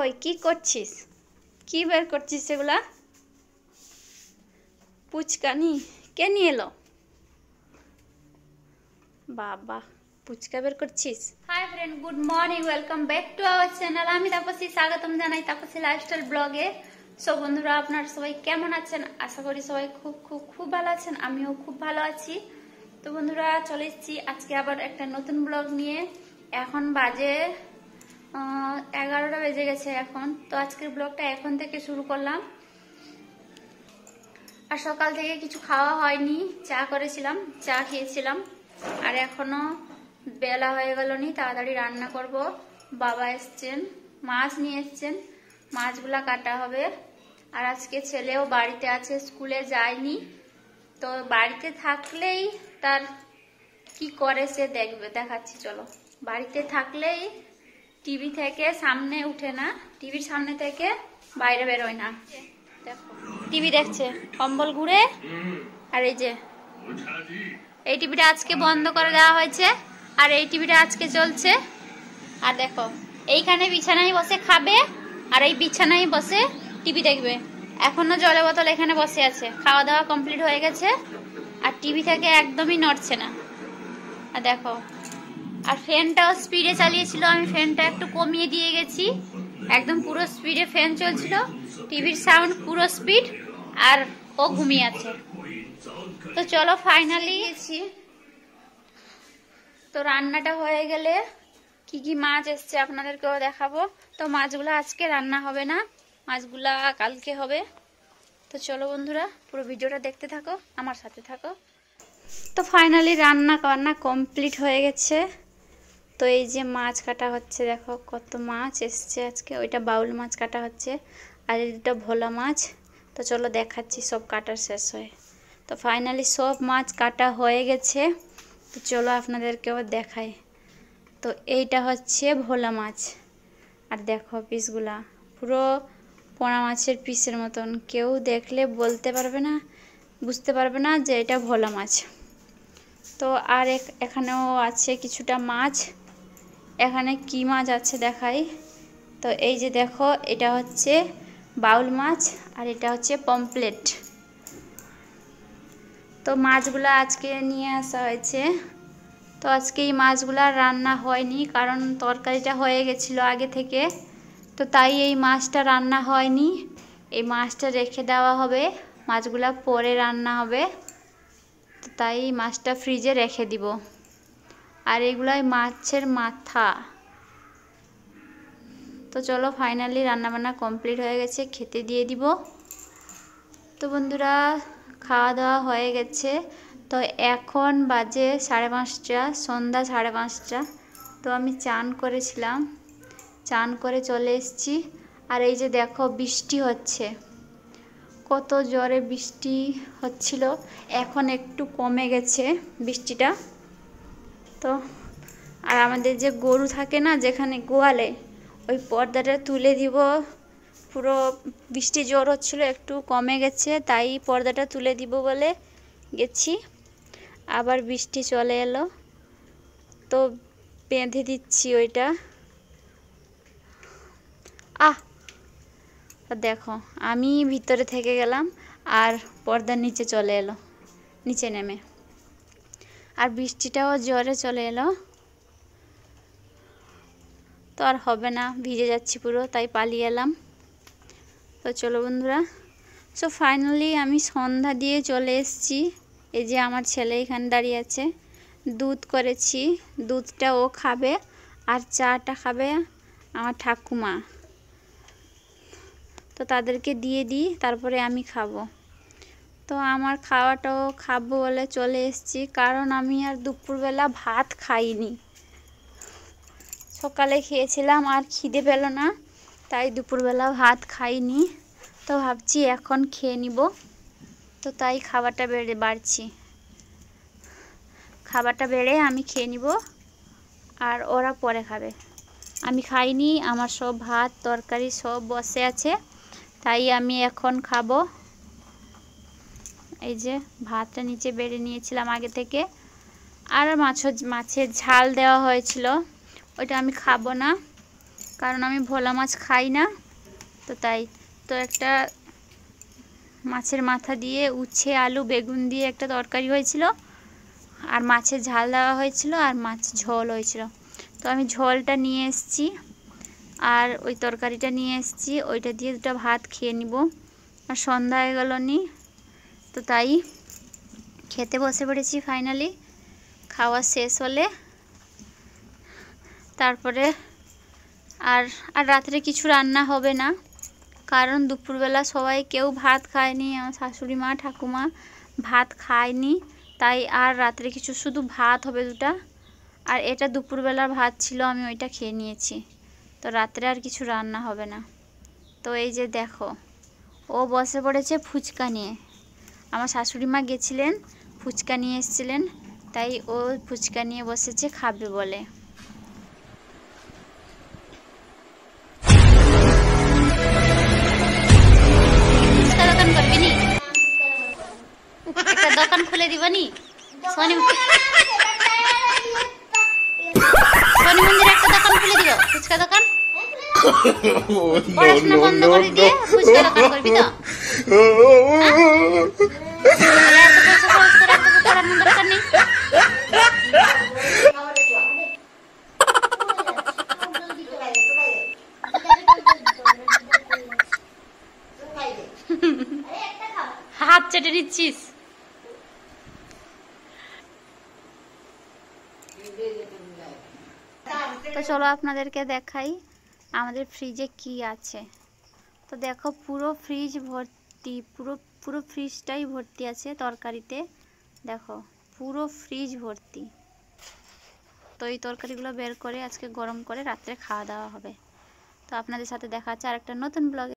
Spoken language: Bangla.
ওই কি করছিস কি বের করছিস সেগুলা পুচকানি কে নিয়ে এলো বাবা পুচকা বের করছিস hi friend good morning welcome back to our channel আমি তাপসী স্বাগতম জানাই তাপসী লাইফস্টাইল ব্লগে সো বন্ধুরা আপনারা সবাই কেমন আছেন আশা করি সবাই খুব খুব খুব ভালো আছেন আমিও খুব ভালো আছি তো বন্ধুরা চলে এসেছি আজকে আবার একটা নতুন ব্লগ নিয়ে এখন বাজে এগারোটা বেজে গেছে এখন তো আজকের ব্লগটা এখন থেকে শুরু করলাম আর সকাল থেকে কিছু খাওয়া হয়নি চা করেছিলাম চা খেয়েছিলাম আর এখনো বেলা হয়ে গেল নি তাড়াতাড়ি রান্না করব বাবা এসছেন মাছ নিয়ে এসছেন মাছগুলা কাটা হবে আর আজকে ছেলেও বাড়িতে আছে স্কুলে যায়নি তো বাড়িতে থাকলেই তার কি করে সে দেখবে দেখাচ্ছি চলো বাড়িতে থাকলেই টিভি থেকে সামনে উঠে না টিভির সামনে থেকে বাইরে বেরোয় না দেখো টিভি দেখছে কম্বল ঘুরে আর এই যে এই টিভিটা আজকে বন্ধ করে দেওয়া হয়েছে আর এই টিভিটা আজকে চলছে আর দেখো এইখানে বিছানায় বসে খাবে আর এই বিছানায় বসে টিভি দেখবে এখনো জলে বোতল এখানে বসে আছে খাওয়া দাওয়া কমপ্লিট হয়ে গেছে আর টিভি থেকে একদমই নড়ছে না আর দেখো আর ফ্যানটাও স্পিডে চালিয়েছিল আমি ফ্যানটা একটু কমিয়ে দিয়ে গেছি একদম পুরো স্পিডে ফ্যান চলছিল টিভির সাউন্ড পুরো স্পিড আর ও ঘুমিয়ে আছে তো চলো ফাইনালি এসেছি তো রান্নাটা হয়ে গেলে কি কি মাছ এসছে আপনাদেরকেও দেখাবো তো মাছগুলো আজকে রান্না হবে না মাছগুলা কালকে হবে তো চলো বন্ধুরা পুরো ভিডিওটা দেখতে থাকো আমার সাথে থাকো তো ফাইনালি রান্না কান্না কমপ্লিট হয়ে গেছে তো এই যে মাছ কাটা হচ্ছে দেখো কত মাছ এসছে আজকে ওইটা বাউল মাছ কাটা হচ্ছে আর এটা ভোলা মাছ তো চলো দেখাচ্ছি সব কাটার শেষ হয়ে তো ফাইনালি সব মাছ কাটা হয়ে গেছে তো চলো আপনাদেরকেও দেখাই তো এইটা হচ্ছে ভোলা মাছ আর দেখো পিসগুলা পুরো পোনা মাছের পিসের মতন কেউ দেখলে বলতে পারবে না বুঝতে পারবে না যে এটা ভোলা মাছ তো আর এখানেও আছে কিছুটা মাছ এখানে কি মাছ আছে দেখাই তো এই যে দেখো এটা হচ্ছে বাউল মাছ আর এটা হচ্ছে পমপ্লেট তো মাছগুলো আজকে নিয়ে আসা হয়েছে তো আজকে এই মাছগুলো রান্না হয়নি কারণ তরকারিটা হয়ে গেছিল আগে থেকে তো তাই এই মাছটা রান্না হয়নি এই মাছটা রেখে দেওয়া হবে মাছগুলো পরে রান্না হবে তো তাই মাছটা ফ্রিজে রেখে দিব আর এগুলোয় মাছের মাথা তো চলো ফাইনালি রান্নাবান্না কমপ্লিট হয়ে গেছে খেতে দিয়ে দিব তো বন্ধুরা খাওয়া দাওয়া হয়ে গেছে তো এখন বাজে সাড়ে পাঁচটা সন্ধ্যা সাড়ে পাঁচটা তো আমি চান করেছিলাম চান করে চলে এসছি আর এই যে দেখো বৃষ্টি হচ্ছে কত জ্বরে বৃষ্টি হচ্ছিল এখন একটু কমে গেছে বৃষ্টিটা তো আর আমাদের যে গরু থাকে না যেখানে গোয়ালে ওই পর্দাটা তুলে দিব পুরো বৃষ্টি জোর হচ্ছিলো একটু কমে গেছে তাই পর্দাটা তুলে দিব বলে গেছি আবার বৃষ্টি চলে এলো তো বেঁধে দিচ্ছি ওইটা আহ দেখো আমি ভিতরে থেকে গেলাম আর পর্দার নিচে চলে এলো নিচে নেমে আর বৃষ্টিটাও জোরে চলে এলো তো আর হবে না ভিজে যাচ্ছি পুরো তাই পালিয়ে এলাম তো চলো বন্ধুরা সো ফাইনালি আমি সন্ধ্যা দিয়ে চলে এসেছি এই যে আমার ছেলে এখানে দাঁড়িয়ে আছে দুধ করেছি দুধটা ও খাবে আর চাটা খাবে আমার ঠাকুমা তো তাদেরকে দিয়ে দিই তারপরে আমি খাবো তো আমার খাওয়াটাও খাবো বলে চলে এসেছি কারণ আমি আর দুপুরবেলা ভাত খাইনি সকালে খেয়েছিলাম আর খিদে পেল না তাই দুপুরবেলা ভাত খাইনি তো ভাবছি এখন খেয়ে নিব তো তাই খাবারটা বেড়ে বাড়ছি খাবারটা বেড়ে আমি খেয়ে নিব আর ওরা পরে খাবে আমি খাইনি আমার সব ভাত তরকারি সব বসে আছে তাই আমি এখন খাবো এই যে ভাতটা নিচে বেড়ে নিয়েছিলাম আগে থেকে আর মাছ মাছের ঝাল দেওয়া হয়েছিল ওটা আমি খাবো না কারণ আমি ভোলা মাছ খাই না তো তাই তো একটা মাছের মাথা দিয়ে উচ্ছে আলু বেগুন দিয়ে একটা তরকারি হয়েছিল আর মাছের ঝাল দেওয়া হয়েছিল আর মাছ ঝোল হয়েছিল তো আমি ঝোলটা নিয়ে এসছি আর ওই তরকারিটা নিয়ে এসছি ওইটা দিয়ে দুটো ভাত খেয়ে নিব আর সন্ধ্যা হয়ে গেল নি তো তাই খেতে বসে পড়েছি ফাইনালি খাওয়া শেষ হলে তারপরে আর আর রাত্রে কিছু রান্না হবে না কারণ দুপুরবেলা সবাই কেউ ভাত খায়নি আমার শাশুড়ি মা ঠাকুমা ভাত খায়নি তাই আর রাত্রে কিছু শুধু ভাত হবে দুটা আর এটা দুপুরবেলার ভাত ছিল আমি ওইটা খেয়ে নিয়েছি তো রাত্রে আর কিছু রান্না হবে না তো এই যে দেখো ও বসে পড়েছে ফুচকা নিয়ে আমার শাশুড়ি মা গেছিলেন ফুচকা নিয়ে এসেছিলেন তাই ও ফুচকা নিয়ে বসেছে খাবে বলে দোকান খুলে দিবানি শনি শনি মন্দির একটা দোকান খুলে দিব ফুচকা দোকান পড়াশোনা বন্ধ করে দিয়ে ফুচকা দোকান করবি তো হ্যাঁ? হাত চেটে নিচ্ছিস তো চলো আপনাদেরকে দেখাই আমাদের ফ্রিজে কি আছে তো দেখো পুরো ফ্রিজ ভর্তি ভর্তি পুরো পুরো ফ্রিজটাই ভর্তি আছে তরকারিতে দেখো পুরো ফ্রিজ ভর্তি তো এই তরকারিগুলো বের করে আজকে গরম করে রাত্রে খাওয়া দাওয়া হবে তো আপনাদের সাথে দেখা হচ্ছে আর একটা নতুন ব্লগে